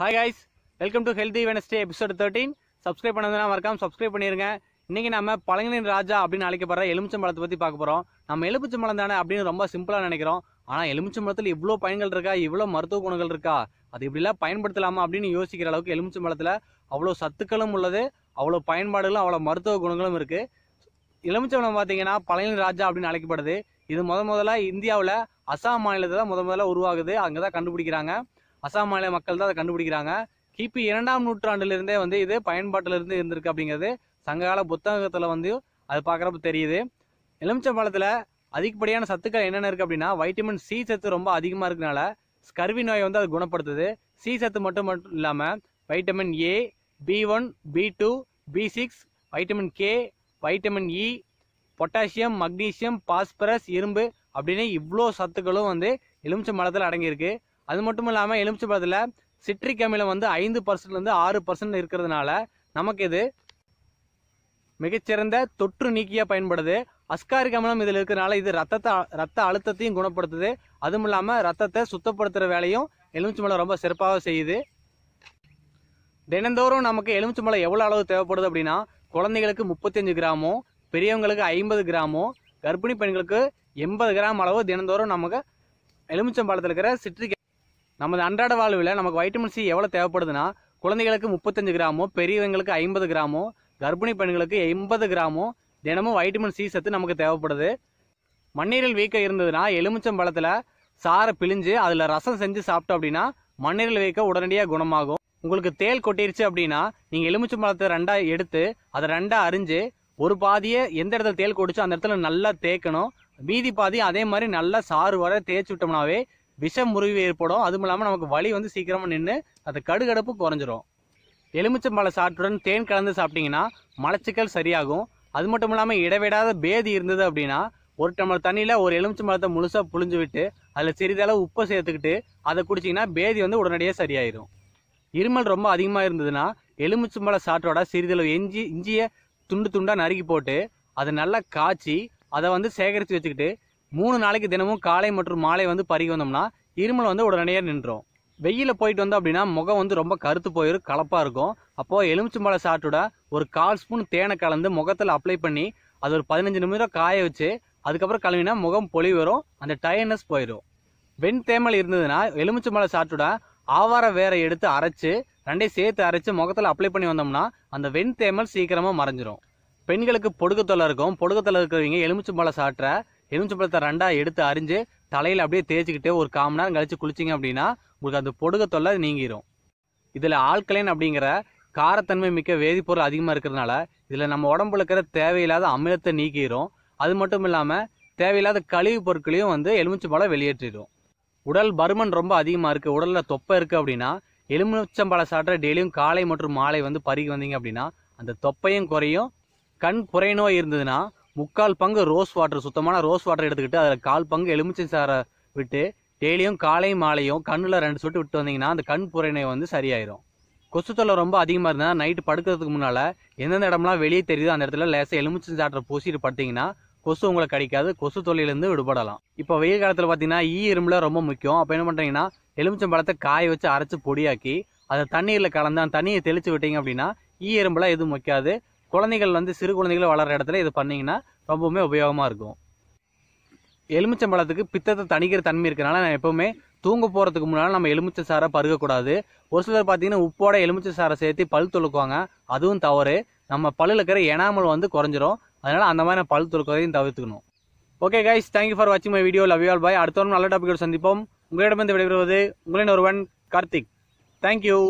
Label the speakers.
Speaker 1: hi guys welcome to healthy Wednesday episode thirteen subscribe பண்ணதுனா மறக்காம subscribe பண்ணிருங்க இன்றைக்கி நம்ம பழங்கனின் ராஜா அப்படின்னு அழைக்கப்படுற எலுமிச்சம்பழத்தை பற்றி பார்க்க போகிறோம் நம்ம எலுமிச்சம்பழம் தானே அப்படின்னு ரொம்ப சிம்பிளாக நினைக்கிறோம் ஆனால் எலுமிச்சம்பழத்தில் இவ்வளோ பயன்கள் இருக்கா இவ்வளோ மருத்துவ குணங்கள் இருக்கா அது இப்படிலாம் பயன்படுத்தலாமா அப்படின்னு யோசிக்கிற அளவுக்கு எலுமிச்சம்பழத்தில் அவ்வளோ சத்துக்களும் உள்ளது அவ்வளோ பயன்பாடுகளும் அவ்வளோ மருத்துவ குணங்களும் இருக்குது எலுமிச்சம்பழம் பார்த்தீங்கன்னா பழனின் ராஜா அப்படின்னு அழைக்கப்படுது இது முத முதல்ல இந்தியாவில் அசாம் மாநிலத்தில் முத முதல்ல உருவாகுது அங்கே தான் கண்டுபிடிக்கிறாங்க அசாம் மாநில மக்கள் தான் அதை கண்டுபிடிக்கிறாங்க கிபி இரண்டாம் நூற்றாண்டுலேருந்தே வந்து இது பயன்பாட்டிலிருந்து இருந்திருக்கு அப்படிங்கிறது சங்ககால புத்தகத்தில் வந்து அது பார்க்குறப்ப தெரியுது எலுமிச்சம்பழத்தில் அதிகப்படியான சத்துக்கள் என்னென்ன இருக்குது அப்படின்னா வைட்டமின் சி சத்து ரொம்ப அதிகமாக இருக்கனால ஸ்கர்வி நோயை வந்து அது குணப்படுத்துது சி சத்து மட்டும் மட்டும் இல்லாமல் vitamin A B one B two B six vitamin K vitamin E potassium magnesium phosphorus இரும்பு அப்படின்னு இவ்வளோ சத்துக்களும் வந்து எலுமிச்சம் மரத்தில் அடங்கியிருக்கு அது மட்டும் இல்லாமல் எலுமிச்சு பழத்தில் சிட்ரிக் அமிலம் வந்து ஐந்து பர்சன்ட்லேருந்து ஆறு பர்சன்ட் இருக்கிறதுனால நமக்கு இது மிகச்சிறந்த தொற்று நீக்கியாக பயன்படுது அஸ்காரிக் அமிலம் இதில் இருக்கிறனால இது ரத்தத்தை ரத்த அழுத்தத்தையும் குணப்படுத்துது அதுவும் இல்லாமல் ரத்தத்தை சுத்தப்படுத்துகிற வேலையும் மலை ரொம்ப சிறப்பாக செய்யுது தினந்தோறும் நமக்கு எலுமிச்சம்பழம் எவ்வளோ அளவு தேவைப்படுது அப்படின்னா குழந்தைகளுக்கு முப்பத்தஞ்சு கிராமும் பெரியவங்களுக்கு ஐம்பது கிராமும் கர்ப்பிணி பெண்களுக்கு எண்பது கிராம் அளவு தினந்தோறும் நமக்கு எலுமிச்சம்பழத்தில் இருக்கிற சிட்ரிக் நமது அன்றாட வாழ்வில் நமக்கு வைட்டமின் சி எவ்வளோ தேவைப்படுதுன்னா குழந்தைகளுக்கு முப்பத்தஞ்சு கிராமோ பெரியவங்களுக்கு ஐம்பது கிராமோ கர்ப்பிணி பெண்களுக்கு எண்பது கிராமோ தினமும் வைட்டமின் சி சத்து நமக்கு தேவைப்படுது மண்ணீரில் வீக்கம் இருந்ததுன்னா எலுமிச்சம் பழத்தில் சாரை பிழிஞ்சு அதில் ரசம் செஞ்சு சாப்பிட்டோம் அப்படின்னா மண்ணீரில் வீக்கம் உடனடியாக குணமாகும் உங்களுக்கு தேல் கொட்டிருச்சு அப்படின்னா நீங்கள் எலுமிச்சம் பழத்தை ரெண்டாக எடுத்து அதை ரெண்டாக அரிஞ்சு ஒரு பாதியை எந்த இடத்துல தேல் கொடிச்சோ அந்த இடத்துல நல்லா தேய்க்கணும் மீதி பாதி அதே மாதிரி நல்லா சாறு வர தேய்ச்சி விட்டோம்னாவே விஷ முறிவு ஏற்படும் அதுவும் இல்லாமல் நமக்கு வலி வந்து சீக்கிரமாக நின்று அது கடுகடுப்பு குறைஞ்சிரும் எலுமிச்சம்பழ சாற்றுடன் தேன் கலந்து சாப்பிட்டிங்கன்னா மலச்சிக்கல் சரியாகும் அது மட்டும் இல்லாமல் இடவிடாத பேதி இருந்தது அப்படின்னா ஒரு டம்ளர் தண்ணியில் ஒரு பழத்தை முழுசாக புழிஞ்சு விட்டு அதில் சிறிதளவு உப்பை சேர்த்துக்கிட்டு அதை குடிச்சிங்கன்னா பேதி வந்து உடனடியாக சரியாயிடும் இருமல் ரொம்ப அதிகமாக இருந்ததுன்னா பழ சாற்றோட சிறிதளவு எஞ்சி இஞ்சியை துண்டு துண்டாக நறுக்கி போட்டு அதை நல்லா காய்ச்சி அதை வந்து சேகரித்து வச்சுக்கிட்டு மூணு நாளைக்கு தினமும் காலை மற்றும் மாலை வந்து பருகி வந்தோம்னா இருமல் வந்து உடனடியாக நின்றோம் வெயிலில் போயிட்டு வந்தோம் அப்படின்னா முகம் வந்து ரொம்ப கருத்து போயிடும் கலப்பாக இருக்கும் அப்போது மலை சாட்டோட ஒரு கால் ஸ்பூன் தேனை கலந்து முகத்தில் அப்ளை பண்ணி அது ஒரு பதினஞ்சு நிமிடம் காய வச்சு அதுக்கப்புறம் கழுவினா முகம் பொழி வரும் அந்த டயர்னஸ் போயிடும் வெண் தேமல் இருந்ததுன்னா மலை சாட்டோட ஆவார வேரை எடுத்து அரைச்சி ரெண்டையும் சேர்த்து அரைச்சி முகத்தில் அப்ளை பண்ணி வந்தோம்னா அந்த வெண் தேமல் சீக்கிரமாக மறைஞ்சிரும் பெண்களுக்கு பொடுக்கு இருக்கும் பொடுக்கு தொல்லை இருக்கிறவங்க எலுமிச்சம்பழம் சாப்பிட்ற பழத்தை ரெண்டாக எடுத்து அரிஞ்சு தலையில் அப்படியே தேய்ச்சிக்கிட்டு ஒரு காமன் நேரம் குளிச்சிங்க அப்படின்னா உங்களுக்கு அந்த பொடுக தொல்லை நீங்கிடும் இதில் ஆழ்கலைன் அப்படிங்கிற காரத்தன்மை மிக்க வேதிப்பொருள் அதிகமாக இருக்கிறதுனால இதில் நம்ம உடம்புல இருக்கிற தேவையில்லாத அமிலத்தை நீக்கிடும் அது மட்டும் இல்லாமல் தேவையில்லாத கழிவுப் பொருட்களையும் வந்து பழம் வெளியேற்றிடும் உடல் பருமன் ரொம்ப அதிகமாக இருக்குது உடலில் தொப்பை இருக்குது அப்படின்னா எலுமிச்சம்பழம் சாப்பிட்ற டெய்லியும் காலை மற்றும் மாலை வந்து பருகி வந்தீங்க அப்படின்னா அந்த தொப்பையும் குறையும் கண் நோய் இருந்ததுன்னா முக்கால் பங்கு ரோஸ் வாட்டர் சுத்தமான ரோஸ் வாட்டர் எடுத்துக்கிட்டு அதில் கால் பங்கு எலுமிச்சை சாரை விட்டு டெய்லியும் காலையும் மாலையும் கண்ணில் ரெண்டு சொட்டு விட்டு வந்தீங்கன்னா அந்த கண் புறையினை வந்து சரியாயிரும் கொசு தொல்லை ரொம்ப அதிகமாக இருந்தால் நைட்டு படுக்கிறதுக்கு முன்னால் எந்தெந்த இடம்லாம் வெளியே தெரியுதோ அந்த இடத்துல லேசாக எலுமிச்சை சாற்றை பூசிட்டு பார்த்தீங்கன்னா கொசு உங்களை கிடைக்காது கொசு தொல்லையிலேருந்து விடுபடலாம் இப்போ வெயில் காலத்தில் பார்த்தீங்கன்னா ஈ இரும்புல ரொம்ப முக்கியம் அப்போ என்ன பண்ணுறீங்கன்னா எலுமிச்சம் பழத்தை காய வச்சு அரைச்சி பொடியாக்கி அதை தண்ணீரில் கலந்து அந்த தண்ணியை தெளித்து விட்டீங்க அப்படின்னா ஈ எறும்புலாம் எதுவும் வைக்காது குழந்தைகள் வந்து சிறு குழந்தைகள் வளர்கிற இடத்துல இது பண்ணிங்கன்னா ரொம்பவுமே உபயோகமாக இருக்கும் எலுமிச்சம்பழத்துக்கு பித்தத்தை தணிக்கிற தன்மை இருக்கிறனால நான் எப்போவுமே தூங்க போகிறதுக்கு முன்னால் நம்ம எலுமிச்சை சாரை பருகக்கூடாது ஒரு சிலர் பார்த்தீங்கன்னா உப்போட எலுமிச்சை சாரை சேர்த்து பல் துளுக்குவாங்க அதுவும் தவறு நம்ம பல்லில் இருக்கிற எனாமல் வந்து குறைஞ்சிரும் அதனால் அந்த மாதிரி நான் பல் துளுக்குறதையும் தவிர்த்துக்கணும் ஓகே கைஸ் தேங்க்யூ ஃபார் வாட்சிங் my video love all bye அடுத்த நல்ல டாபிக் சந்திப்போம் உங்களிடமிருந்து விடைபெறுவது உங்களின் ஒருவன் கார்த்திக் தேங்க்யூ